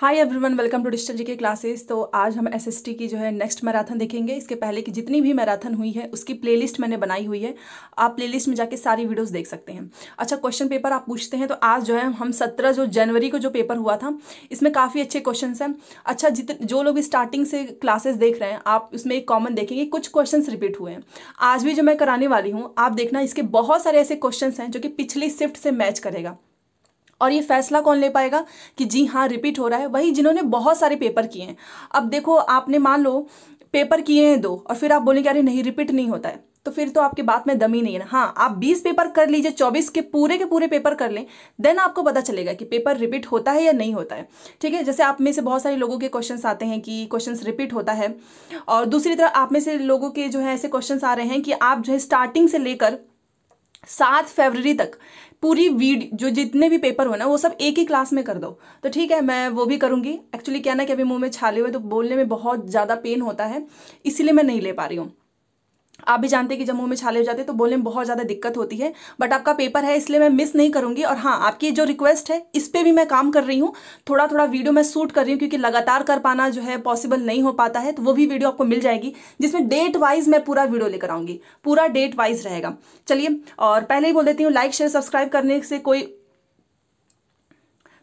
hi everyone welcome to digital G K classes तो आज हम एसएसटी की जो है नेक्स्ट मैराथन देखेंगे इसके पहले की जितनी भी मैराथन हुई है उसकी प्लेलिस्ट मैंने बनाई हुई है आप प्लेलिस्ट में जाके सारी वीडियोस देख सकते हैं अच्छा क्वेश्चन पेपर आप पूछते हैं तो आज जो है हम सत्रह जो जनवरी को जो पेपर हुआ था इसमें काफ़ी अच्छे क्वेश्चन हैं अच्छा जित जो लोग स्टार्टिंग से क्लासेस देख रहे हैं आप उसमें एक कॉमन देखेंगे कुछ क्वेश्चन रिपीट हुए हैं आज भी जो मैं कराने वाली हूँ आप देखना इसके बहुत सारे ऐसे क्वेश्चन हैं जो कि पिछली शिफ्ट से मैच करेगा और ये फैसला कौन ले पाएगा कि जी हाँ रिपीट हो रहा है वही जिन्होंने बहुत सारे पेपर किए हैं अब देखो आपने मान लो पेपर किए हैं दो और फिर आप बोलेंगे अरे नहीं रिपीट नहीं होता है तो फिर तो आपके बात में दम ही नहीं है हाँ आप 20 पेपर कर लीजिए 24 के पूरे के पूरे पेपर कर लें देन आपको पता चलेगा कि पेपर रिपीट होता है या नहीं होता है ठीक है जैसे आप में से बहुत सारे लोगों के क्वेश्चन आते हैं कि क्वेश्चन रिपीट होता है और दूसरी तरफ आप में से लोगों के जो है ऐसे क्वेश्चन आ रहे हैं कि आप जो है स्टार्टिंग से लेकर सात फरवरी तक पूरी वीड जो जितने भी पेपर हो ना वो सब एक ही क्लास में कर दो तो ठीक है मैं वो भी करूँगी एक्चुअली क्या ना कि अभी मुंह में छाले हुए तो बोलने में बहुत ज़्यादा पेन होता है इसीलिए मैं नहीं ले पा रही हूँ आप भी जानते हैं कि जब मुंह में छाले हो जाते हैं तो बोलने में बहुत ज़्यादा दिक्कत होती है बट आपका पेपर है इसलिए मैं मिस नहीं करूँगी और हाँ आपकी जो रिक्वेस्ट है इस पर भी मैं काम कर रही हूँ थोड़ा थोड़ा वीडियो मैं शूट कर रही हूँ क्योंकि लगातार कर पाना जो है पॉसिबल नहीं हो पाता है तो वो भी वीडियो आपको मिल जाएगी जिसमें डेट वाइज मैं पूरा वीडियो लेकर आऊँगी पूरा डेट वाइज रहेगा चलिए और पहले ही बोल देती हूँ लाइक शेयर सब्सक्राइब करने से कोई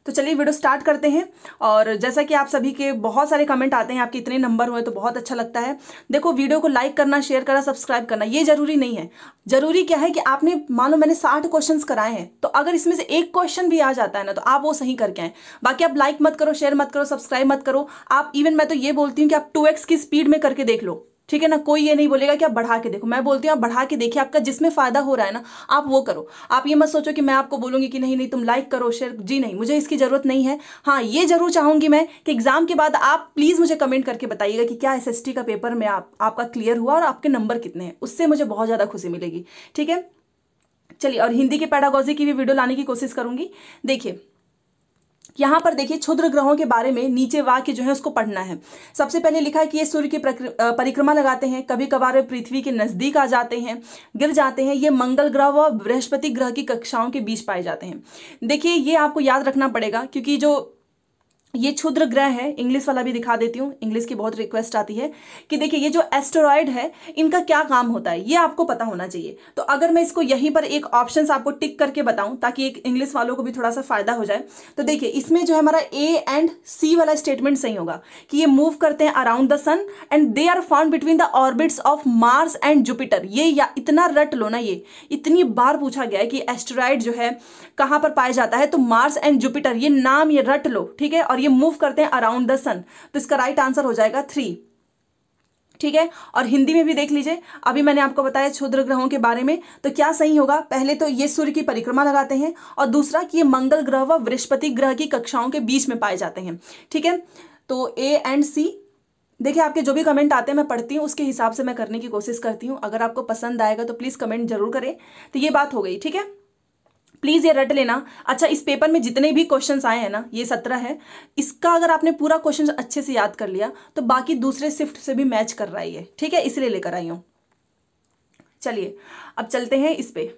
तो चलिए वीडियो स्टार्ट करते हैं और जैसा कि आप सभी के बहुत सारे कमेंट आते हैं आपके इतने नंबर हुए तो बहुत अच्छा लगता है देखो वीडियो को लाइक करना शेयर करना सब्सक्राइब करना ये जरूरी नहीं है जरूरी क्या है कि आपने मान लो मैंने साठ क्वेश्चन कराए हैं तो अगर इसमें से एक क्वेश्चन भी आ जाता है ना तो आप वो सही करके आए बाकी आप लाइक मत करो शेयर मत करो सब्सक्राइब मत करो आप इवन मैं तो ये बोलती हूँ कि आप टू की स्पीड में करके देख लो ठीक है ना कोई ये नहीं बोलेगा कि आप बढ़ा के देखो मैं बोलती हूँ आप बढ़ा के देखिए आपका जिसमें फायदा हो रहा है ना आप वो करो आप ये मत सोचो कि मैं आपको बोलूंगी कि नहीं नहीं तुम लाइक करो शेयर जी नहीं मुझे इसकी जरूरत नहीं है हाँ ये जरूर चाहूंगी मैं कि एग्जाम के बाद आप प्लीज मुझे कमेंट करके बताइएगा कि क्या एस का पेपर में आप आपका क्लियर हुआ और आपके नंबर कितने हैं उससे मुझे बहुत ज्यादा खुशी मिलेगी ठीक है चलिए और हिंदी के पैडागोजी की भी वीडियो लाने की कोशिश करूंगी देखिए यहाँ पर देखिए क्षुद्र ग्रहों के बारे में नीचे वाक्य जो है उसको पढ़ना है सबसे पहले लिखा है कि ये सूर्य की परिक्रमा लगाते हैं कभी कभार वे पृथ्वी के नज़दीक आ जाते हैं गिर जाते हैं ये मंगल ग्रह व बृहस्पति ग्रह की कक्षाओं के बीच पाए जाते हैं देखिए ये आपको याद रखना पड़ेगा क्योंकि जो ये क्षुद्र ग्रह है इंग्लिश वाला भी दिखा देती हूँ इंग्लिश की बहुत रिक्वेस्ट आती है कि देखिए ये जो एस्टोरॉयड है इनका क्या काम होता है ये आपको पता होना चाहिए तो अगर मैं इसको यहीं पर एक ऑप्शन आपको टिक करके बताऊं ताकि एक इंग्लिश वालों को भी थोड़ा सा फायदा हो जाए तो देखिए इसमें जो है हमारा ए एंड सी वाला स्टेटमेंट सही होगा कि ये मूव करते हैं around the sun and they are found between the orbits of Mars and Jupiter ये या इतना रट लो ना ये इतनी बार पूछा गया है कि एस्टेरॉयड जो है कहां पर पाया जाता है तो मार्स एंड जुपिटर ये नाम ये रट लो ठीक है और ये मूव करते हैं अराउंड द सन तो इसका राइट आंसर हो जाएगा थ्री ठीक है और हिंदी में भी देख लीजिए अभी मैंने आपको बताया क्षुद्र ग्रहों के बारे में तो क्या सही होगा पहले तो ये सूर्य की परिक्रमा लगाते हैं और दूसरा कि ये मंगल ग्रह व बृहस्पति ग्रह की कक्षाओं के बीच में पाए जाते हैं ठीक है तो ए एंड सी देखिए आपके जो भी कमेंट आते हैं मैं पढ़ती हूँ उसके हिसाब से मैं करने की कोशिश करती हूँ अगर आपको पसंद आएगा तो प्लीज़ कमेंट जरूर करें तो ये बात हो गई ठीक है प्लीज़ ये रट लेना अच्छा इस पेपर में जितने भी क्वेश्चंस आए हैं ना ये सत्रह है इसका अगर आपने पूरा क्वेश्चन अच्छे से याद कर लिया तो बाकी दूसरे शिफ्ट से भी मैच कर रहा है ठीक है इसलिए लेकर आई हूँ चलिए अब चलते हैं इस पर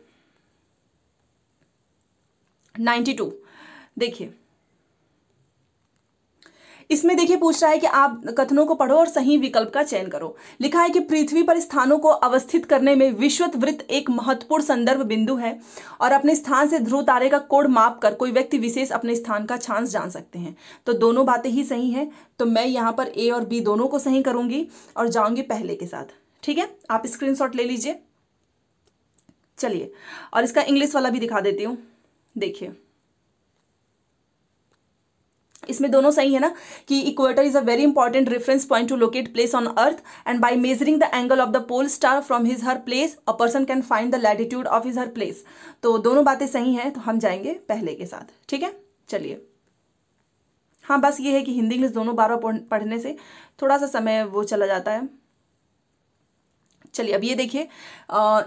नाइन्टी टू देखिए इसमें देखिए पूछ रहा है कि आप कथनों को पढ़ो और सही विकल्प का चयन करो लिखा है कि पृथ्वी पर स्थानों को अवस्थित करने में विश्वत वृत्त एक महत्वपूर्ण संदर्भ बिंदु है और अपने स्थान से ध्रुव तारे का कोड माप कर कोई व्यक्ति विशेष अपने स्थान का छांस जान सकते हैं तो दोनों बातें ही सही हैं तो मैं यहाँ पर ए और बी दोनों को सही करूँगी और जाऊँगी पहले के साथ ठीक है आप स्क्रीन ले लीजिए चलिए और इसका इंग्लिश वाला भी दिखा देती हूँ देखिए इसमें दोनों सही है ना कि equator is a very important reference point to locate place on earth and by measuring the angle of the pole star from his her place a person can find the latitude of his her place तो दोनों बातें सही हैं तो हम जाएंगे पहले के साथ ठीक है चलिए हाँ बस ये है कि हिंदी इंग्लिश दोनों बार पढ़ने से थोड़ा सा समय वो चला जाता है चलिए अब ये देखिए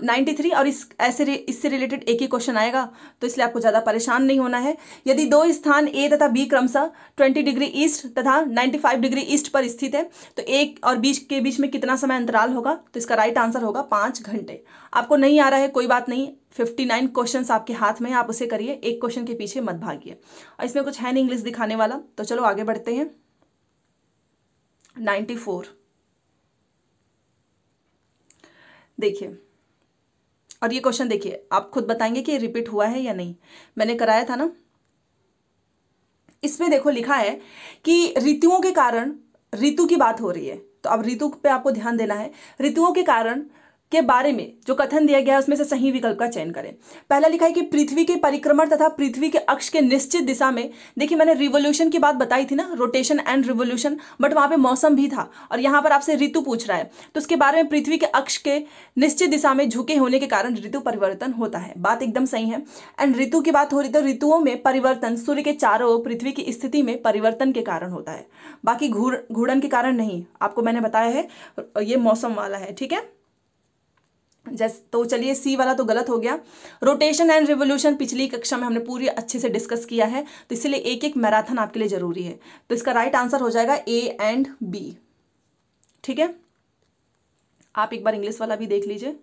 नाइन्टी थ्री और इस ऐसे इससे रिलेटेड एक ही क्वेश्चन आएगा तो इसलिए आपको ज़्यादा परेशान नहीं होना है यदि दो स्थान ए तथा बी क्रमशः ट्वेंटी डिग्री ईस्ट तथा नाइन्टी फाइव डिग्री ईस्ट पर स्थित है तो एक और बीच के बीच में कितना समय अंतराल होगा तो इसका राइट आंसर होगा पाँच घंटे आपको नहीं आ रहा है कोई बात नहीं फिफ्टी नाइन क्वेश्चन आपके हाथ में आप उसे करिए एक क्वेश्चन के पीछे मत भागिए और इसमें कुछ है नहीं इंग्लिश दिखाने वाला तो चलो आगे बढ़ते हैं नाइन्टी फोर देखिए और ये क्वेश्चन देखिए आप खुद बताएंगे कि रिपीट हुआ है या नहीं मैंने कराया था ना इसमें देखो लिखा है कि ऋतुओं के कारण ऋतु की बात हो रही है तो अब ऋतु पे आपको ध्यान देना है ऋतुओं के कारण के बारे में जो कथन दिया गया है उसमें से सही विकल्प का चयन करें पहला लिखा है कि पृथ्वी के परिक्रमण तथा पृथ्वी के अक्ष के निश्चित दिशा में देखिए मैंने रिवोल्यूशन की बात बताई थी ना रोटेशन एंड रिवोल्यूशन बट वहाँ पे मौसम भी था और यहाँ पर आपसे ऋतु पूछ रहा है तो उसके बारे में पृथ्वी के अक्ष के निश्चित दिशा में झुके होने के कारण ऋतु परिवर्तन होता है बात एकदम सही है एंड ऋतु की बात हो रही तो ऋतुओं में परिवर्तन सूर्य के चारों ओर पृथ्वी की स्थिति में परिवर्तन के कारण होता है बाकी घूर्णन के कारण नहीं आपको मैंने बताया है ये मौसम वाला है ठीक है जैसे तो चलिए सी वाला तो गलत हो गया रोटेशन एंड रिवोल्यूशन पिछली कक्षा में हमने पूरी अच्छे से डिस्कस किया है तो इसीलिए एक एक मैराथन आपके लिए ज़रूरी है तो इसका राइट आंसर हो जाएगा ए एंड बी ठीक है आप एक बार इंग्लिश वाला भी देख लीजिए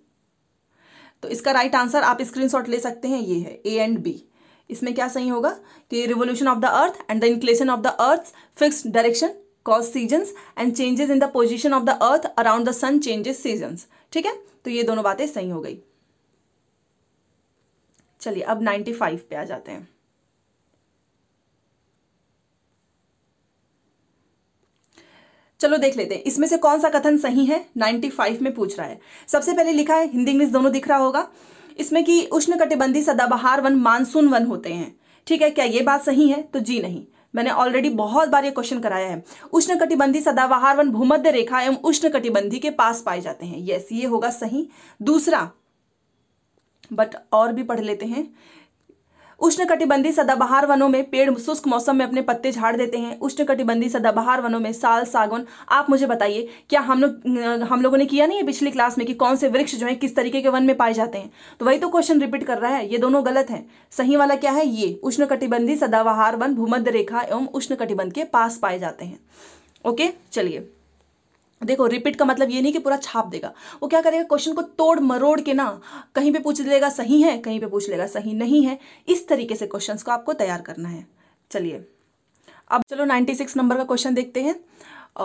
तो इसका राइट आंसर आप स्क्रीन ले सकते हैं ये है ए एंड बी इसमें क्या सही होगा कि revolution of the earth and the inclination of the earth fix direction cause season and changes in the position of the earth around the sun changes season ठीक है तो ये दोनों बातें सही हो गई चलिए अब 95 पे आ जाते हैं चलो देख लेते हैं इसमें से कौन सा कथन सही है 95 में पूछ रहा है सबसे पहले लिखा है हिंदी इंग्लिश दोनों दिख रहा होगा इसमें कि उष्ण कटिबंधी सदाबहार वन मानसून वन होते हैं ठीक है क्या ये बात सही है तो जी नहीं मैंने ऑलरेडी बहुत बार ये क्वेश्चन कराया है कटिबंधी सदाबहार वन भूमध्य रेखा एवं उष्ण कटिबंधी के पास पाए जाते हैं यस ये होगा सही दूसरा बट और भी पढ़ लेते हैं उष्णकटिबंधीय सदाबहार वनों में पेड़ शुष्क मौसम में अपने पत्ते झाड़ देते हैं उष्णकटिबंधीय सदाबहार वनों में साल सागौन आप मुझे बताइए क्या हम लोग हम लोगों ने किया नहीं है पिछली क्लास में कि कौन से वृक्ष जो है किस तरीके के वन में पाए जाते हैं तो वही तो क्वेश्चन रिपीट कर रहा है ये दोनों गलत है सही वाला क्या है ये उष्ण सदाबहार वन भूमध्य रेखा एवं उष्ण के पास पाए जाते हैं ओके चलिए देखो रिपीट का मतलब ये नहीं कि पूरा छाप देगा वो क्या करेगा क्वेश्चन को तोड़ मरोड़ के ना कहीं पे पूछ लेगा सही है कहीं पे पूछ लेगा सही नहीं है इस तरीके से क्वेश्चंस को आपको तैयार करना है चलिए अब चलो 96 नंबर का क्वेश्चन देखते हैं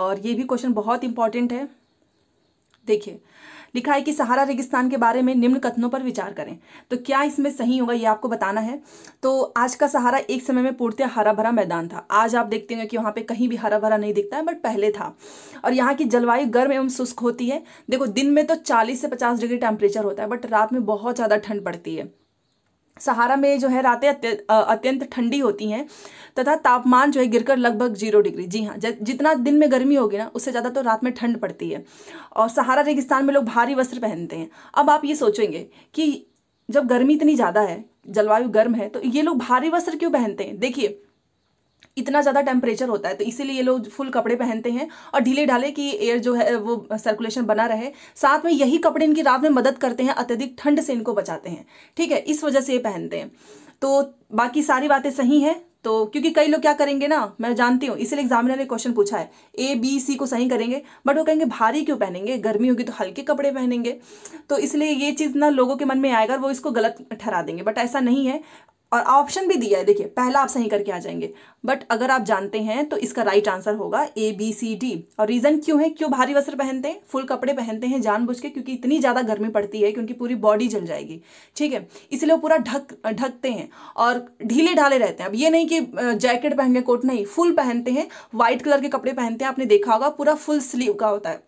और ये भी क्वेश्चन बहुत इंपॉर्टेंट है देखिए लिखा है कि सहारा रेगिस्तान के बारे में निम्न कथनों पर विचार करें तो क्या इसमें सही होगा ये आपको बताना है तो आज का सहारा एक समय में पूर्णतः हरा भरा मैदान था आज आप देखते हैं कि वहाँ पर कहीं भी हरा भरा नहीं दिखता है बट पहले था और यहाँ की जलवायु गर्म एवं शुष्क होती है देखो दिन में तो चालीस से पचास डिग्री टेम्परेचर होता है बट रात में बहुत ज़्यादा ठंड पड़ती है सहारा में जो है रातें अत्यंत ठंडी होती हैं तथा तापमान जो है गिरकर लगभग जीरो डिग्री जी हाँ जितना दिन में गर्मी होगी ना उससे ज़्यादा तो रात में ठंड पड़ती है और सहारा रेगिस्तान में लोग भारी वस्त्र पहनते हैं अब आप ये सोचेंगे कि जब गर्मी इतनी ज़्यादा है जलवायु गर्म है तो ये लोग भारी वस्त्र क्यों पहनते हैं देखिए इतना ज़्यादा टेम्परेचर होता है तो इसीलिए ये लोग फुल कपड़े पहनते हैं और ढीले ढाले की एयर जो है वो सर्कुलेशन बना रहे साथ में यही कपड़े इनकी रात में मदद करते हैं अत्यधिक ठंड से इनको बचाते हैं ठीक है इस वजह से ये पहनते हैं तो बाकी सारी बातें सही हैं तो क्योंकि कई लोग क्या करेंगे ना मैं जानती हूँ इसीलिए एग्जामिनर ने क्वेश्चन पूछा है ए बी सी को सही करेंगे बट वो कहेंगे भारी क्यों पहनेंगे गर्मी होगी तो हल्के कपड़े पहनेंगे तो इसलिए ये चीज़ ना लोगों के मन में आएगा वो इसको गलत ठहरा देंगे बट ऐसा नहीं है और ऑप्शन भी दिया है देखिए पहला आप सही करके आ जाएंगे बट अगर आप जानते हैं तो इसका राइट आंसर होगा ए बी सी डी और रीज़न क्यों है क्यों भारी वस्त्र पहनते हैं फुल कपड़े पहनते हैं जानबूझ के क्योंकि इतनी ज़्यादा गर्मी पड़ती है कि उनकी पूरी बॉडी जल जाएगी ठीक है इसलिए वो पूरा ढक ढकते हैं और ढीले ढाले रहते हैं अब ये नहीं कि जैकेट पहन कोट नहीं फुल पहनते हैं व्हाइट कलर के कपड़े पहनते हैं आपने देखा होगा पूरा फुल स्लीव का होता है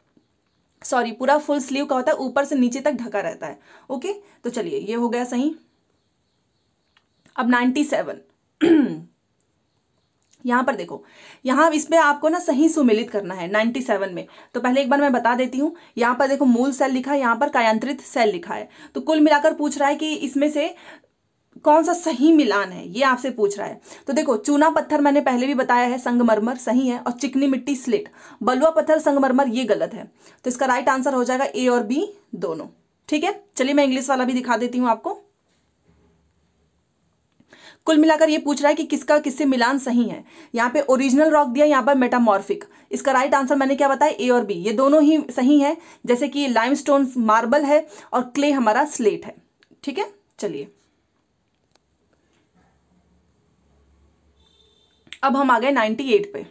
सॉरी पूरा फुल स्लीव का होता है ऊपर से नीचे तक ढका रहता है ओके तो चलिए ये हो गया सही अब नाइन्टी सेवन यहां पर देखो यहां इस आपको ना सही सुमिलित करना है 97 में तो पहले एक बार मैं बता देती हूँ यहां पर देखो मूल सेल लिखा है यहां पर कायांत्रित सेल लिखा है तो कुल मिलाकर पूछ रहा है कि इसमें से कौन सा सही मिलान है ये आपसे पूछ रहा है तो देखो चूना पत्थर मैंने पहले भी बताया है संगमरमर सही है और चिकनी मिट्टी स्लेट बलुआ पत्थर संगमरमर ये गलत है तो इसका राइट आंसर हो जाएगा ए और बी दोनों ठीक है चलिए मैं इंग्लिश वाला भी दिखा देती हूँ आपको कुल मिलाकर ये पूछ रहा है कि किसका किससे मिलान सही है यहाँ पे ओरिजिनल रॉक दिया यहाँ पर मेटामॉर्फिक इसका राइट आंसर मैंने क्या बताया ए और बी ये दोनों ही सही है जैसे कि लाइम मार्बल है और क्ले हमारा स्लेट है ठीक है चलिए अब हम आ गए 98 पे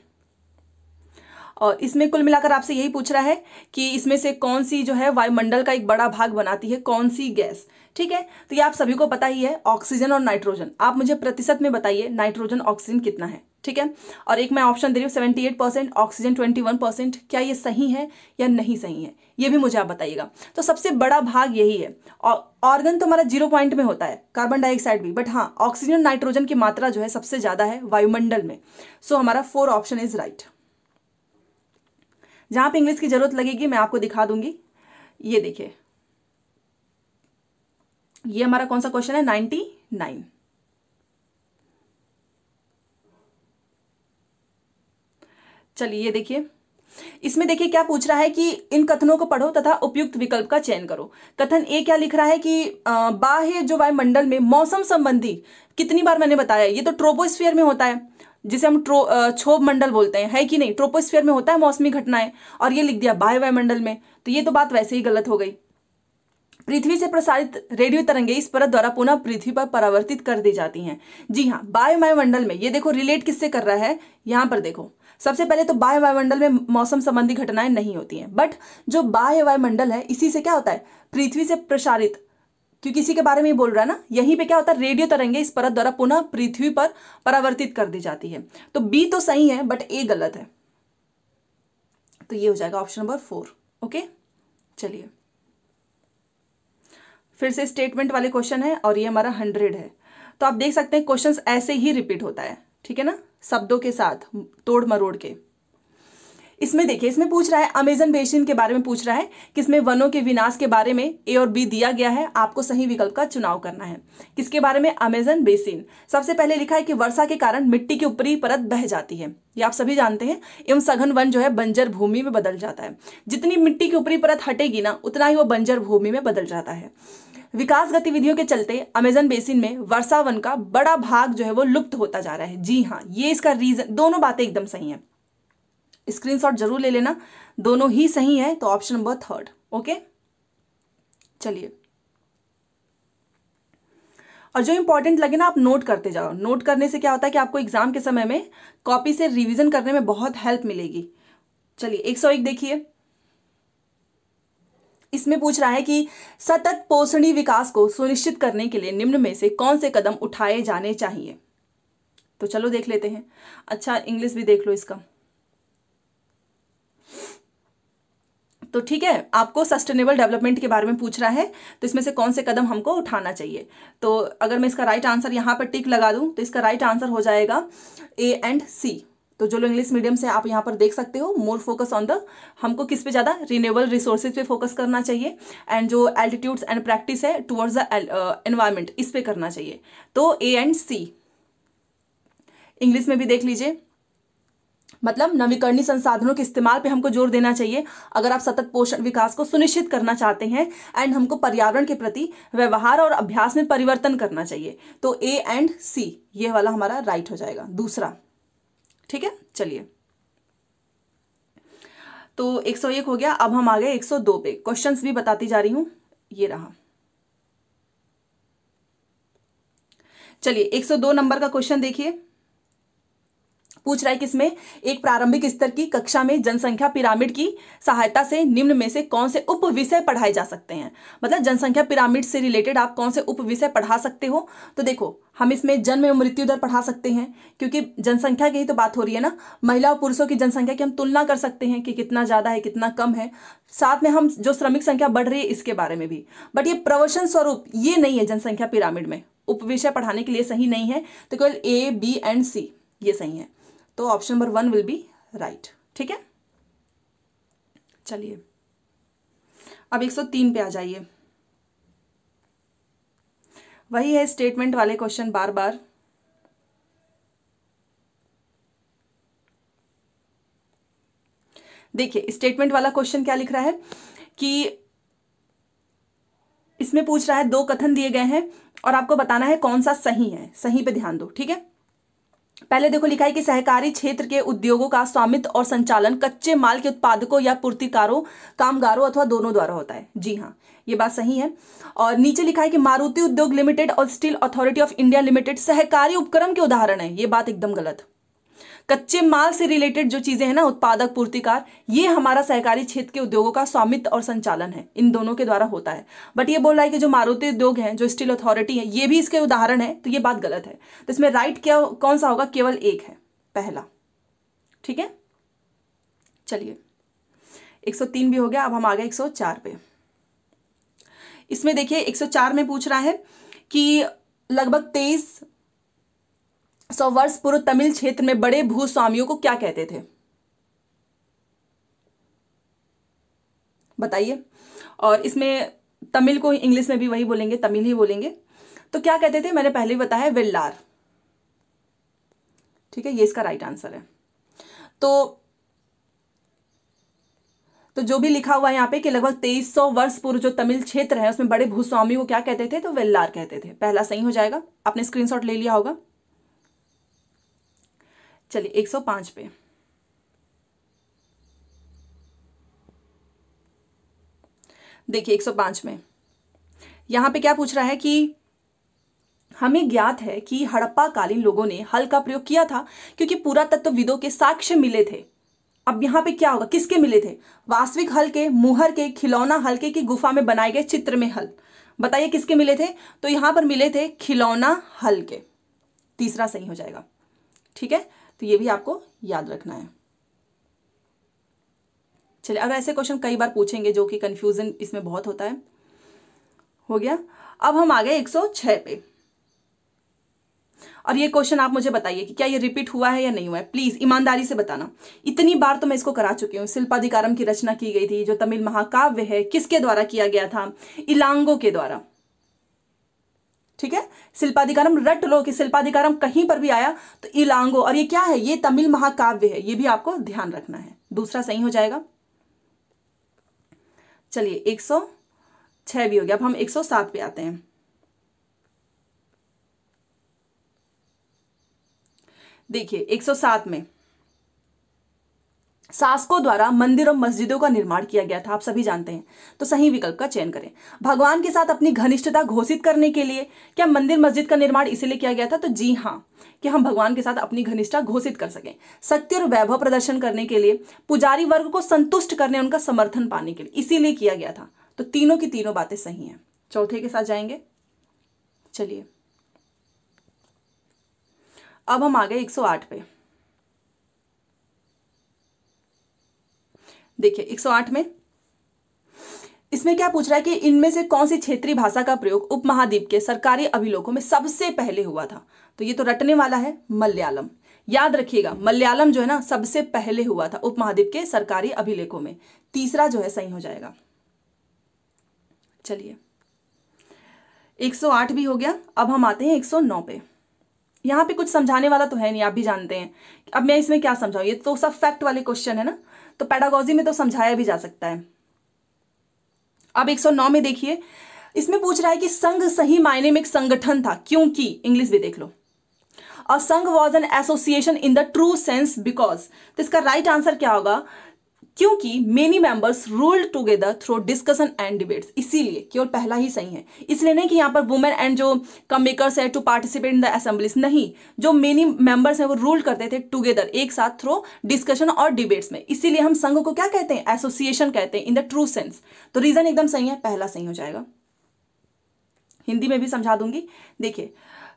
और इसमें कुल मिलाकर आपसे यही पूछ रहा है कि इसमें से कौन सी जो है वायुमंडल का एक बड़ा भाग बनाती है कौन सी गैस ठीक है तो ये आप सभी को पता ही है ऑक्सीजन और नाइट्रोजन आप मुझे प्रतिशत में बताइए नाइट्रोजन ऑक्सीजन कितना है ठीक है और एक मैं ऑप्शन दे रही हूँ seventy eight percent oxygen twenty one percent क्या ये सही है या नहीं सही है ये भी मुझे आप बताइएगा तो सबसे बड़ा भाग यही है ऑर्गन तो हमारा जीरो पॉइंट में होता है कार्बन डाइऑक्साइड भी बट हाँ ऑक्सीजन नाइट्रोजन की मात्रा जो है सबसे ज़्यादा है वायुमंडल में सो so, हमारा फोर ऑप्शन इज राइट जहां पर इंग्लिश की ज़रूरत लगेगी मैं आपको दिखा दूंगी ये देखिए ये हमारा कौन सा क्वेश्चन है नाइन्टी नाइन चलिए ये देखिए इसमें देखिए क्या पूछ रहा है कि इन कथनों को पढ़ो तथा उपयुक्त विकल्प का चयन करो कथन ए क्या लिख रहा है कि बाह्य जो वायुमंडल में मौसम संबंधी कितनी बार मैंने बताया ये तो ट्रोपोस्फीयर में होता है जिसे हम ट्रो क्षोभ मंडल बोलते हैं है कि नहीं ट्रोपोस्फीयर में होता है मौसमी घटनाएं और ये लिख दिया बाह्य वायुमंडल में तो ये तो बात वैसे ही गलत हो गई पृथ्वी से प्रसारित रेडियो तरंगे इस परत द्वारा पुनः पृथ्वी पर परावर्तित कर दी जाती हैं जी हाँ वायुमंडल में ये देखो रिलेट किससे कर रहा है यहाँ पर देखो सबसे पहले तो बाह्य वायुमंडल में मौसम संबंधी घटनाएं नहीं होती हैं बट जो बाह्य वायुमंडल है इसी से क्या होता है पृथ्वी से प्रसारित क्योंकि इसी के बारे में ही बोल रहा है ना यहीं पे क्या होता है रेडियो तरंगे इस परत द्वारा पुनः पृथ्वी पर परावर्तित कर दी जाती है तो बी तो सही है बट ए गलत है तो ये हो जाएगा ऑप्शन नंबर फोर ओके चलिए फिर से स्टेटमेंट वाले क्वेश्चन है और ये हमारा हंड्रेड है तो आप देख सकते हैं क्वेश्चन ऐसे ही रिपीट होता है ठीक है ना शब्दों के साथ तोड़ मरोड़ के इसमें देखिए इसमें पूछ रहा है अमेजन बेसिन के बारे में पूछ रहा है कि इसमें वनों के विनाश के बारे में ए और बी दिया गया है आपको सही विकल्प का चुनाव करना है किसके बारे में अमेजन बेसिन सबसे पहले लिखा है कि वर्षा के कारण मिट्टी की ऊपरी परत बह जाती है ये आप सभी जानते हैं एवं सघन वन जो है बंजर भूमि में बदल जाता है जितनी मिट्टी की ऊपरी परत हटेगी ना उतना ही वो बंजर भूमि में बदल जाता है विकास गतिविधियों के चलते अमेजन बेसिन में वर्षा वन का बड़ा भाग जो है वो लुप्त होता जा रहा है जी हाँ ये इसका रीजन दोनों बातें एकदम सही हैं स्क्रीनशॉट जरूर ले लेना दोनों ही सही है तो ऑप्शन नंबर थर्ड ओके चलिए और जो इंपॉर्टेंट लगे ना आप नोट करते जाओ नोट करने से क्या होता है कि आपको एग्जाम के समय में कॉपी से रिवीजन करने में बहुत हेल्प मिलेगी चलिए एक सौ एक देखिए इसमें पूछ रहा है कि सतत पोषणी विकास को सुनिश्चित करने के लिए निम्न में से कौन से कदम उठाए जाने चाहिए तो चलो देख लेते हैं अच्छा इंग्लिश भी देख लो इसका तो ठीक है आपको सस्टेनेबल डेवलपमेंट के बारे में पूछ रहा है तो इसमें से कौन से कदम हमको उठाना चाहिए तो अगर मैं इसका राइट आंसर यहाँ पर टिक लगा दूँ तो इसका राइट आंसर हो जाएगा ए एंड सी तो जो लोग इंग्लिश मीडियम से आप यहाँ पर देख सकते हो मोर फोकस ऑन द हमको किस पे ज़्यादा रिन्यूएबल रिसोर्सेज पे फोकस करना चाहिए एंड जो एल्टीट्यूड्स एंड प्रैक्टिस है टुवर्ड्स द एनवायरमेंट इस पे करना चाहिए तो ए एंड सी इंग्लिश में भी देख लीजिए मतलब नवीकरणीय संसाधनों के इस्तेमाल पे हमको जोर देना चाहिए अगर आप सतत पोषण विकास को सुनिश्चित करना चाहते हैं एंड हमको पर्यावरण के प्रति व्यवहार और अभ्यास में परिवर्तन करना चाहिए तो ए एंड सी ये वाला हमारा राइट हो जाएगा दूसरा ठीक है चलिए तो 101 हो गया अब हम आ गए 102 पे क्वेश्चंस भी बताती जा रही हूं ये रहा चलिए 102 नंबर का क्वेश्चन देखिए पूछ रहा है कि इसमें एक प्रारंभिक स्तर की कक्षा में जनसंख्या पिरामिड की सहायता से निम्न में से कौन से उप विषय पढ़ाए जा सकते हैं मतलब जनसंख्या पिरामिड से रिलेटेड आप कौन से उप विषय पढ़ा सकते हो तो देखो हम इसमें जन्म एवं मृत्यु दर पढ़ा सकते हैं क्योंकि जनसंख्या की ही तो बात हो रही है ना महिला और पुरुषों की जनसंख्या की हम तुलना कर सकते हैं कि कितना ज़्यादा है कितना कम है साथ में हम जो श्रमिक संख्या बढ़ रही है इसके बारे में भी बट ये प्रवचन स्वरूप ये नहीं है जनसंख्या पिरामिड में उपविषय पढ़ाने के लिए सही नहीं है तो केवल ए बी एंड सी ये सही है तो option number one will be right ठीक है चलिए अब 103 पे आ जाइए वही है स्टेटमेंट वाले क्वेश्चन बार बार देखिए स्टेटमेंट वाला क्वेश्चन क्या लिख रहा है कि इसमें पूछ रहा है दो कथन दिए गए हैं और आपको बताना है कौन सा सही है सही पे ध्यान दो ठीक है पहले देखो लिखा है कि सहकारी क्षेत्र के उद्योगों का स्वामित्व और संचालन कच्चे माल के उत्पादकों या पूर्तिकारों कामगारों अथवा दोनों द्वारा होता है जी हाँ ये बात सही है और नीचे लिखा है कि मारुति उद्योग लिमिटेड और steel authority of India limited सहकारी उपक्रम के उदाहरण है ये बात एकदम गलत कच्चे माल से रिलेटेड जो चीज़ें हैं ना उत्पादक पूर्तिकार ये हमारा सहकारी क्षेत्र के उद्योगों का स्वामित्व और संचालन है इन दोनों के द्वारा होता है बट ये बोल रहा है कि जो मारुति उद्योग है जो स्टील अथॉरिटी है ये भी इसके उदाहरण है तो ये बात गलत है तो इसमें राइट क्या कौन सा होगा केवल एक है पहला ठीक है चलिए 103 भी हो गया अब हम आ गए 104 पे इसमें देखिए 104 में पूछ रहा है कि लगभग तेईस सौ वर्ष पूर्व तमिल क्षेत्र में बड़े भूस्वामियों को क्या कहते थे बताइए और इसमें तमिल को इंग्लिश में भी वही बोलेंगे तमिल ही बोलेंगे तो क्या कहते थे मैंने पहले ही बताया वेल्लार ठीक है ये इसका राइट आंसर है तो तो जो भी लिखा हुआ है यहाँ पे कि लगभग 2300 वर्ष पूर्व जो तमिल क्षेत्र है उसमें बड़े भूस्वामी को क्या कहते थे तो वेल्लार कहते थे पहला सही हो जाएगा आपने स्क्रीनशॉट ले लिया होगा चलिए एक सौ पे देखिए एक सौ में यहां पे क्या पूछ रहा है कि हमें ज्ञात है कि हड़प्पा कालीन लोगों ने हल का प्रयोग किया था क्योंकि पुरातत्वविदों के साक्ष्य मिले थे अब यहां पे क्या होगा किसके मिले थे वास्तविक हल के मुहर के खिलौना हल्के की गुफा में बनाए गए चित्र में हल बताइए किसके मिले थे तो यहां पर मिले थे खिलौना हल्के तीसरा सही हो जाएगा ठीक है तो ये भी आपको याद रखना है चलिए अगर ऐसे क्वेश्चन कई बार पूछेंगे जो कि कन्फ्यूजन इसमें बहुत होता है हो गया अब हम आ गए 106 पे और ये क्वेश्चन आप मुझे बताइए कि क्या ये रिपीट हुआ है या नहीं हुआ है प्लीज ईमानदारी से बताना इतनी बार तो मैं इसको करा चुकी हूं शिल्पाधिकारम की रचना की गई थी जो तमिल महाकाव्य है किसके द्वारा किया गया था इलांगो के द्वारा ठीक है शिल्पाधिकारम रट लो कि शिल्पाधिकारम कहीं पर भी आया तो इलांगो और ये क्या है ये तमिल महाकाव्य है ये भी आपको ध्यान रखना है दूसरा सही हो जाएगा चलिए एक सौ छह भी हो गया अब हम एक सौ सात पे आते हैं देखिए 107 में शासकों द्वारा मंदिर और मस्जिदों का निर्माण किया गया था आप सभी जानते हैं तो सही विकल्प का चयन करें भगवान के साथ अपनी घनिष्ठता घोषित करने के लिए क्या मंदिर मस्जिद का निर्माण इसीलिए किया गया था तो जी हाँ कि हम भगवान के साथ अपनी घनिष्ठता घोषित कर सकें शक्ति और वैभव प्रदर्शन करने के लिए पुजारी वर्ग को संतुष्ट करने उनका समर्थन पाने के लिए इसीलिए किया गया था तो तीनों की तीनों बातें सही हैं चौथे के साथ जाएंगे चलिए अब हम आ गए 108 पे देखिए 108 में इसमें क्या पूछ रहा है कि इनमें से कौन सी क्षेत्रीय भाषा का प्रयोग उपमहाद्वीप के सरकारी अभिलेखों में सबसे पहले हुआ था तो ये तो रटने वाला है मलयालम याद रखिएगा मलयालम जो है ना सबसे पहले हुआ था उपमहाद्वीप के सरकारी अभिलेखों में तीसरा जो है सही हो जाएगा चलिए 108 भी हो गया अब हम आते हैं 109 पे यहां पे कुछ समझाने वाला तो है नहीं आप भी जानते हैं अब मैं इसमें क्या समझाऊ ये तो सब फैक्ट वाले क्वेश्चन है ना तो पैडागोजी में तो समझाया भी जा सकता है अब 109 में देखिए इसमें पूछ रहा है कि संघ सही मायने में एक संगठन था क्योंकि इंग्लिश भी देख लो और संघ was an association in the true sense because तो इसका राइट right आंसर क्या होगा क्योंकि many members rule together through discussion and debates इसीलिए केवल पहला ही सही है इसलिए नहीं कि यहाँ पर वुमेन एंड जो कम मेकर्स है to participate in the assemblies नहीं जो मेनी मेंबर्स हैं वो रूल करते थे टुगेदर एक साथ थ्रू डिस्कशन और डिबेट्स में इसीलिए हम संघ को क्या कहते हैं एसोसिएशन कहते हैं इन द ट्रू सेंस तो रीजन एकदम सही है पहला सही हो जाएगा हिंदी में भी समझा दूंगी देखिए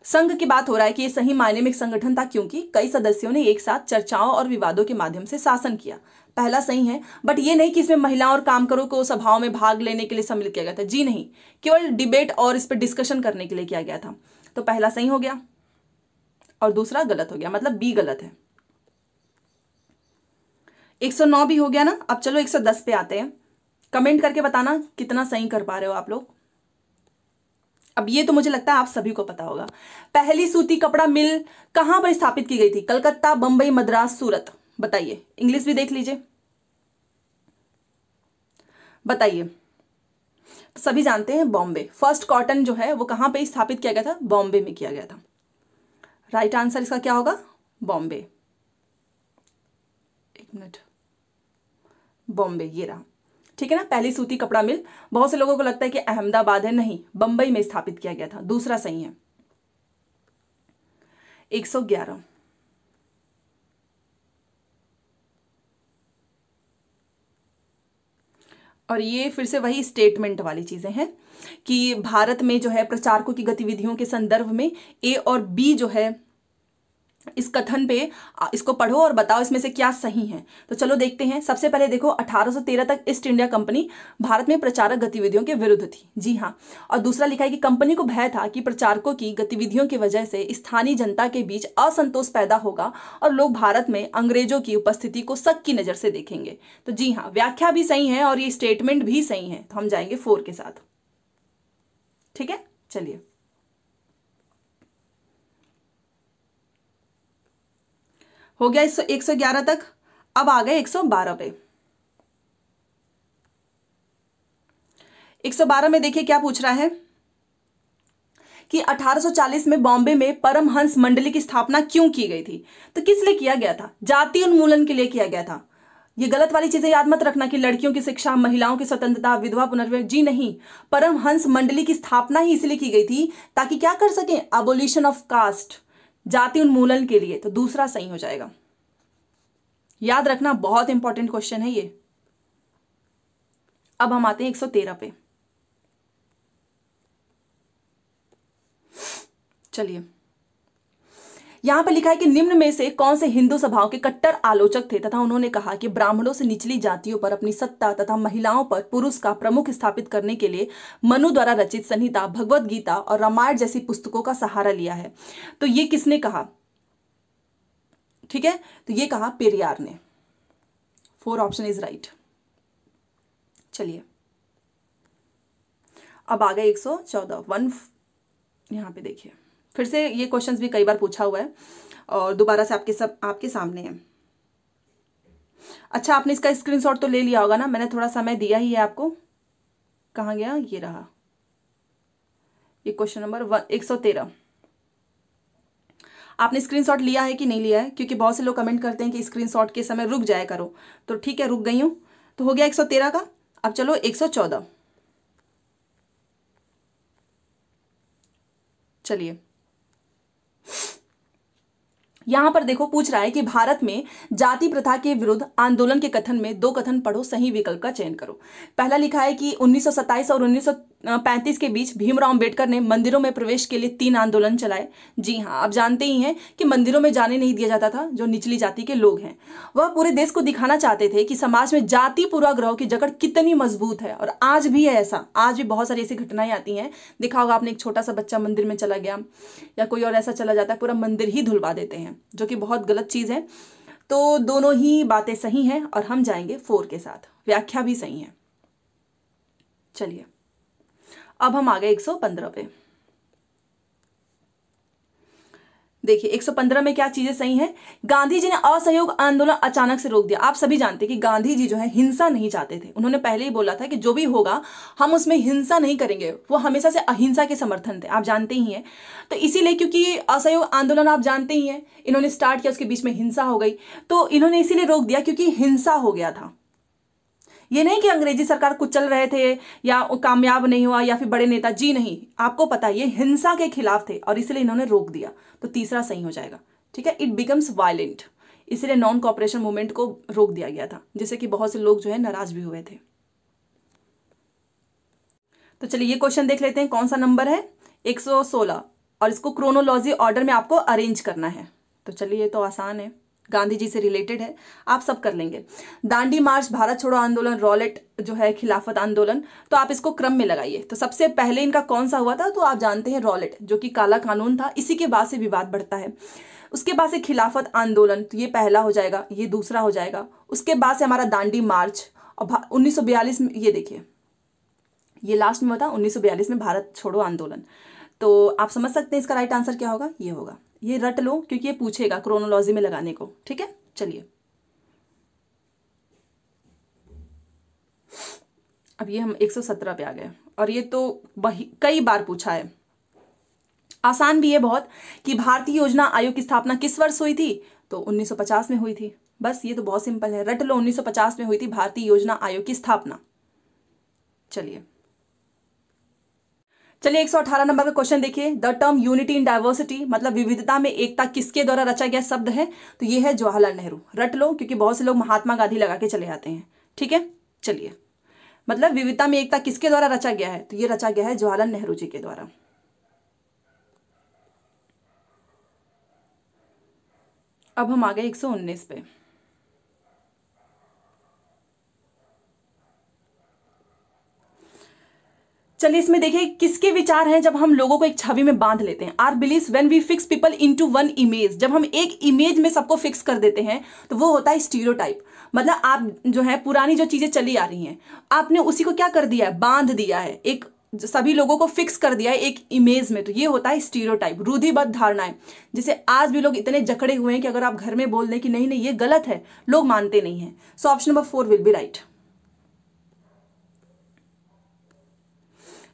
संघ की बात हो रहा है कि ये सही मायने में एक संगठन था क्योंकि कई सदस्यों ने एक साथ चर्चाओं और विवादों के माध्यम से शासन किया पहला सही है बट ये नहीं कि इसमें महिलाओं और कामकरों को सभाओं में भाग लेने के लिए सम्मिलित किया गया था जी नहीं केवल डिबेट और इस पर डिस्कशन करने के लिए किया गया था तो पहला सही हो गया और दूसरा गलत हो गया मतलब बी गलत है 109 भी हो गया ना अब चलो 110 पे आते हैं कमेंट करके बताना कितना सही कर पा रहे हो आप लोग अब ये तो मुझे लगता है आप सभी को पता होगा पहली सूती कपड़ा मिल कहां पर स्थापित की गई थी कलकत्ता बंबई मद्रास सूरत बताइए इंग्लिश भी देख लीजिए बताइए तो सभी जानते हैं बॉम्बे फर्स्ट कॉटन जो है वो कहां पे स्थापित किया गया था बॉम्बे में किया गया था राइट right आंसर इसका क्या होगा बॉम्बे एक मिनट बॉम्बे ये रहा ठीक है ना पहली सूती कपड़ा मिल बहुत से लोगों को लगता है कि अहमदाबाद है नहीं बंबई में स्थापित किया गया था दूसरा सही है 111 और ये फिर से वही स्टेटमेंट वाली चीज़ें हैं कि भारत में जो है प्रचारकों की गतिविधियों के संदर्भ में ए और बी जो है इस कथन पे इसको पढ़ो और बताओ इसमें से क्या सही है तो चलो देखते हैं सबसे पहले देखो 1813 तक ईस्ट इंडिया कंपनी भारत में प्रचारक गतिविधियों के विरुद्ध थी जी हाँ और दूसरा लिखा है कि कंपनी को भय था कि प्रचारकों की गतिविधियों की वजह से स्थानीय जनता के बीच असंतोष पैदा होगा और लोग भारत में अंग्रेजों की उपस्थिति को शक की नज़र से देखेंगे तो जी हाँ व्याख्या भी सही है और ये स्टेटमेंट भी सही है तो हम जाएंगे फोर के साथ ठीक है चलिए हो गया इस एक सौ ग्यारह तक अब आ गए एक सौ बारह पे एक सौ बारह में देखिए क्या पूछ रहा है कि 1840 में बॉम्बे में परमहंस मंडली की स्थापना क्यों की गई थी तो किस लिए किया गया था जाति उन्मूलन के लिए किया गया था ये गलत वाली चीजें याद मत रखना कि लड़कियों की शिक्षा महिलाओं की स्वतंत्रता विधवा पुनर्वे जी नहीं परमहंस मंडली की स्थापना ही इसलिए की गई थी ताकि क्या कर सके अबोल्यूशन ऑफ कास्ट जाति उन्मूलन के लिए तो दूसरा सही हो जाएगा याद रखना बहुत इंपॉर्टेंट क्वेश्चन है ये अब हम आते हैं 113 पे चलिए यहाँ पर लिखा है कि निम्न में से कौन से हिंदू सभाओं के कट्टर आलोचक थे तथा उन्होंने कहा कि ब्राह्मणों से निचली जातियों पर अपनी सत्ता तथा महिलाओं पर पुरुष का प्रमुख स्थापित करने के लिए मनु द्वारा रचित संहिता भगवत गीता और रामायण जैसी पुस्तकों का सहारा लिया है तो ये किसने कहा ठीक है तो ये कहा पेरियार ने फोर ऑप्शन इज राइट चलिए अब आ गए एक सौ चौदह वन यहां पर देखिए फिर से ये क्वेश्चन भी कई बार पूछा हुआ है और दोबारा से आपके सब आपके सामने है अच्छा आपने इसका स्क्रीनशॉट तो ले लिया होगा ना मैंने थोड़ा समय दिया ही है आपको कहाँ गया ये रहा ये क्वेश्चन नंबर वन एक सौ तेरह आपने स्क्रीनशॉट लिया है कि नहीं लिया है क्योंकि बहुत से लोग कमेंट करते हैं कि स्क्रीनशॉट के समय रुक जाया करो तो ठीक है रुक गई हूँ तो हो गया एक सौ तेरह का अब चलो एक सौ चौदह चलिए यहाँ पर देखो पूछ रहा है कि भारत में जाति प्रथा के विरुद्ध आंदोलन के कथन में दो कथन पढ़ो सही विकल्प का चयन करो पहला लिखा है कि उन्नीस और उन्नीस पैंतीस के बीच भीमराव अंबेडकर ने मंदिरों में प्रवेश के लिए तीन आंदोलन चलाए जी हाँ आप जानते ही हैं कि मंदिरों में जाने नहीं दिया जाता था जो निचली जाति के लोग हैं वह पूरे देश को दिखाना चाहते थे कि समाज में जाति पूर्वाग्रह की जकड़ कितनी मजबूत है और आज भी है ऐसा आज भी बहुत सारी ऐसी घटनाएं आती हैं दिखा होगा आपने एक छोटा सा बच्चा मंदिर में चला गया या कोई और ऐसा चला जाता है पूरा मंदिर ही धुलवा देते हैं जो कि बहुत गलत चीज़ है तो दोनों ही बातें सही हैं और हम जाएंगे फोर के साथ व्याख्या भी सही है चलिए अब हम आ गए 115 पे देखिए 115 में क्या चीजें सही हैं गांधी जी ने असहयोग आंदोलन अचानक से रोक दिया आप सभी जानते हैं कि गांधी जी जो है हिंसा नहीं चाहते थे उन्होंने पहले ही बोला था कि जो भी होगा हम उसमें हिंसा नहीं करेंगे वो हमेशा से अहिंसा के समर्थन थे आप जानते ही हैं तो इसीलिए क्योंकि असहयोग आंदोलन आप जानते ही हैं इन्होंने स्टार्ट किया उसके बीच में हिंसा हो गई तो इन्होंने इसीलिए रोक दिया क्योंकि हिंसा हो गया था ये नहीं कि अंग्रेजी सरकार कुचल रहे थे या कामयाब नहीं हुआ या फिर बड़े नेता जी नहीं आपको पता ये हिंसा के खिलाफ थे और इसलिए इन्होंने रोक दिया तो तीसरा सही हो जाएगा ठीक है इट बिकम्स वायलेंट इसलिए नॉन कॉपरेशन मूवमेंट को रोक दिया गया था जिससे कि बहुत से लोग जो है नाराज भी हुए थे तो चलिए ये क्वेश्चन देख लेते हैं कौन सा नंबर है 116 और इसको क्रोनोलॉजी ऑर्डर में आपको अरेंज करना है तो चलिए ये तो आसान है गांधी जी से रिलेटेड है आप सब कर लेंगे दांडी मार्च भारत छोड़ो आंदोलन रॉलेट जो है खिलाफत आंदोलन तो आप इसको क्रम में लगाइए तो सबसे पहले इनका कौन सा हुआ था तो आप जानते हैं रॉलेट जो कि काला कानून था इसी के बाद से विवाद बढ़ता है उसके बाद से खिलाफत आंदोलन तो ये पहला हो जाएगा ये दूसरा हो जाएगा उसके बाद से हमारा दांडी मार्च और उन्नीस में ये देखिए ये लास्ट में होता उन्नीस में भारत छोड़ो आंदोलन तो आप समझ सकते हैं इसका राइट आंसर क्या होगा ये होगा ये रट लो क्योंकि ये पूछेगा क्रोनोलॉजी में लगाने को ठीक है चलिए अब ये हम 117 पे आ गए और ये तो कई बार पूछा है आसान भी है बहुत कि भारतीय योजना आयोग की स्थापना किस वर्ष हुई थी तो 1950 में हुई थी बस ये तो बहुत सिंपल है रट लो 1950 में हुई थी भारतीय योजना आयोग की स्थापना चलिए चलिए 118 नंबर का क्वेश्चन देखिए the term unity in diversity मतलब विविधता में एकता किसके द्वारा रचा गया शब्द है तो ये है जवाहरलाल नेहरू रट लो क्योंकि बहुत से लोग महात्मा गांधी लगा के चले जाते हैं ठीक है चलिए मतलब विविधता में एकता किसके द्वारा रचा गया है तो ये रचा गया है जवाहरलाल नेहरू जी के द्वारा अब हम आ गए एक पे चलिए इसमें देखिए किसके विचार हैं जब हम लोगों को एक छवि में बांध लेते हैं are believe when we fix people into one image जब हम एक इमेज में सबको फिक्स कर देते हैं तो वो होता है स्टीरो मतलब आप जो है पुरानी जो चीज़ें चली आ रही हैं आपने उसी को क्या कर दिया है बांध दिया है एक सभी लोगों को फिक्स कर दिया है एक इमेज में तो ये होता है टाइप रूढ़िबद्ध धारणाएं जिसे आज भी लोग इतने जकड़े हुए हैं कि अगर आप घर में बोल दें कि नहीं नहीं ये गलत है लोग मानते नहीं हैं so option number four will be right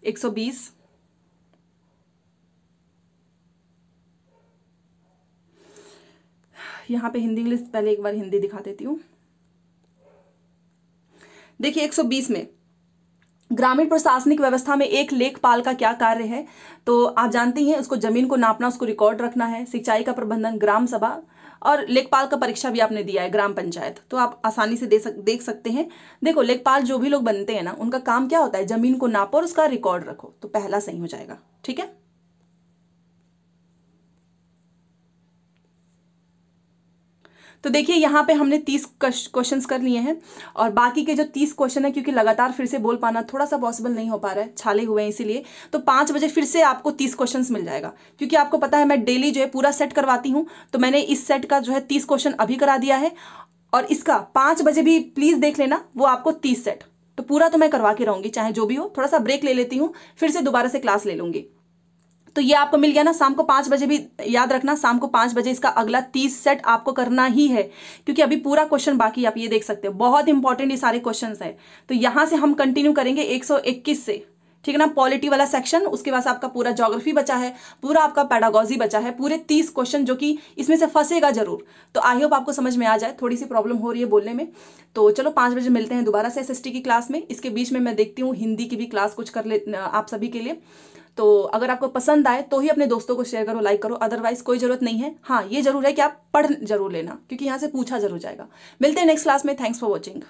120 सौ बीस पे हिंदी इंग्लिश पहले एक बार हिंदी दिखा देती हूं देखिए 120 में ग्रामीण प्रशासनिक व्यवस्था में एक लेखपाल का क्या कार्य है तो आप जानती हैं उसको जमीन को नापना उसको रिकॉर्ड रखना है सिंचाई का प्रबंधन ग्राम सभा और लेखपाल का परीक्षा भी आपने दिया है ग्राम पंचायत तो आप आसानी से दे सक, देख सकते हैं देखो लेखपाल जो भी लोग बनते हैं ना उनका काम क्या होता है जमीन को नापो और उसका रिकॉर्ड रखो तो पहला सही हो जाएगा ठीक है तो देखिए यहाँ पे हमने तीस क्वेश्चन कर लिए हैं और बाकी के जो तीस क्वेश्चन है क्योंकि लगातार फिर से बोल पाना थोड़ा सा पॉसिबल नहीं हो पा रहा है छाले हुए हैं इसीलिए तो पाँच बजे फिर से आपको तीस क्वेश्चन मिल जाएगा क्योंकि आपको पता है मैं डेली जो है पूरा सेट करवाती हूँ तो मैंने इस सेट का जो है तीस क्वेश्चन अभी करा दिया है और इसका पाँच बजे भी प्लीज़ देख लेना वो आपको तीस सेट तो पूरा तो मैं करवा के रहूँगी चाहे जो भी हो थोड़ा सा ब्रेक ले लेती हूँ फिर से दोबारा से क्लास ले लूँगी तो ये आपको मिल गया ना शाम को पाँच बजे भी याद रखना शाम को पाँच बजे इसका अगला तीस सेट आपको करना ही है क्योंकि अभी पूरा क्वेश्चन बाकी आप ये देख सकते हो बहुत इंपॉर्टेंट ये सारे क्वेश्चन है तो यहाँ से हम कंटिन्यू करेंगे एक से ठीक है ना पॉलिटी वाला सेक्शन उसके बाद आपका पूरा जोग्राफी बचा है पूरा आपका पैडागोजी बचा है पूरे तीस क्वेश्चन जो कि इसमें से फंसेगा जरूर तो आई होप आपको समझ में आ जाए थोड़ी सी प्रॉब्लम हो रही है बोलने में तो चलो पाँच बजे मिलते हैं दोबारा से एसएसटी की क्लास में इसके बीच में मैं देखती हूँ हिंदी की भी क्लास कुछ कर ले आप सभी के लिए तो अगर आपको पसंद आए तो ही अपने दोस्तों को शेयर करो लाइक करो अदरवाइज कोई ज़रूरत नहीं है हाँ ये जरूर है कि आप पढ़ जरूर लेना क्योंकि यहाँ से पूछा जरूर जाएगा मिलते हैं नेक्स्ट क्लास में थैंक्स फॉर वॉचिंग